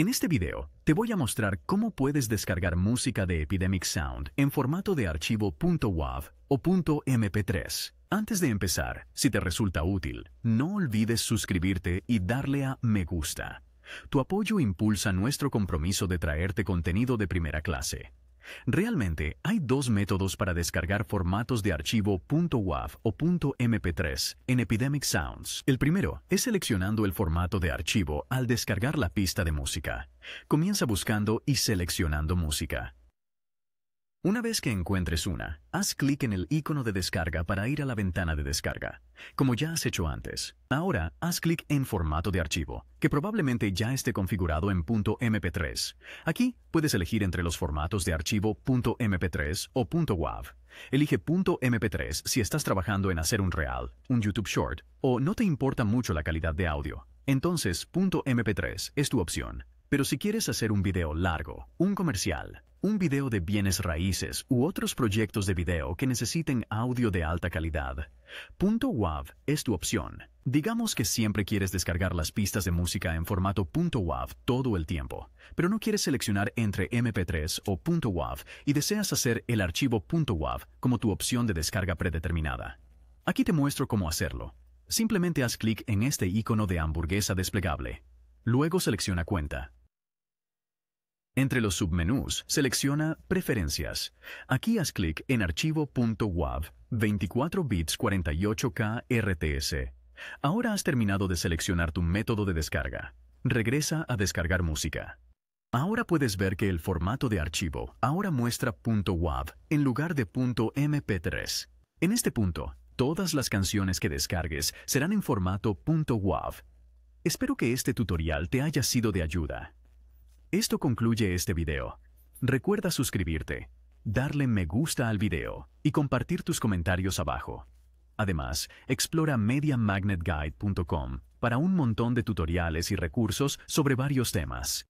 En este video, te voy a mostrar cómo puedes descargar música de Epidemic Sound en formato de archivo .wav o .mp3. Antes de empezar, si te resulta útil, no olvides suscribirte y darle a me gusta. Tu apoyo impulsa nuestro compromiso de traerte contenido de primera clase. Realmente, hay dos métodos para descargar formatos de archivo .wav o .mp3 en Epidemic Sounds. El primero es seleccionando el formato de archivo al descargar la pista de música. Comienza buscando y seleccionando música. Una vez que encuentres una, haz clic en el icono de descarga para ir a la ventana de descarga, como ya has hecho antes. Ahora, haz clic en formato de archivo, que probablemente ya esté configurado en .mp3. Aquí puedes elegir entre los formatos de archivo .mp3 o .wav. Elige .mp3 si estás trabajando en hacer un real, un YouTube Short o no te importa mucho la calidad de audio. Entonces, .mp3 es tu opción. Pero si quieres hacer un video largo, un comercial, un video de bienes raíces u otros proyectos de video que necesiten audio de alta calidad, punto .wav es tu opción. Digamos que siempre quieres descargar las pistas de música en formato punto .wav todo el tiempo, pero no quieres seleccionar entre MP3 o punto .wav y deseas hacer el archivo punto .wav como tu opción de descarga predeterminada. Aquí te muestro cómo hacerlo. Simplemente haz clic en este icono de hamburguesa desplegable. Luego selecciona cuenta. Entre los submenús, selecciona Preferencias. Aquí haz clic en Archivo.wav 24 bits 48K RTS. Ahora has terminado de seleccionar tu método de descarga. Regresa a descargar música. Ahora puedes ver que el formato de archivo ahora muestra .wav en lugar de .mp3. En este punto, todas las canciones que descargues serán en formato .wav. Espero que este tutorial te haya sido de ayuda. Esto concluye este video. Recuerda suscribirte, darle me gusta al video y compartir tus comentarios abajo. Además, explora MediaMagnetGuide.com para un montón de tutoriales y recursos sobre varios temas.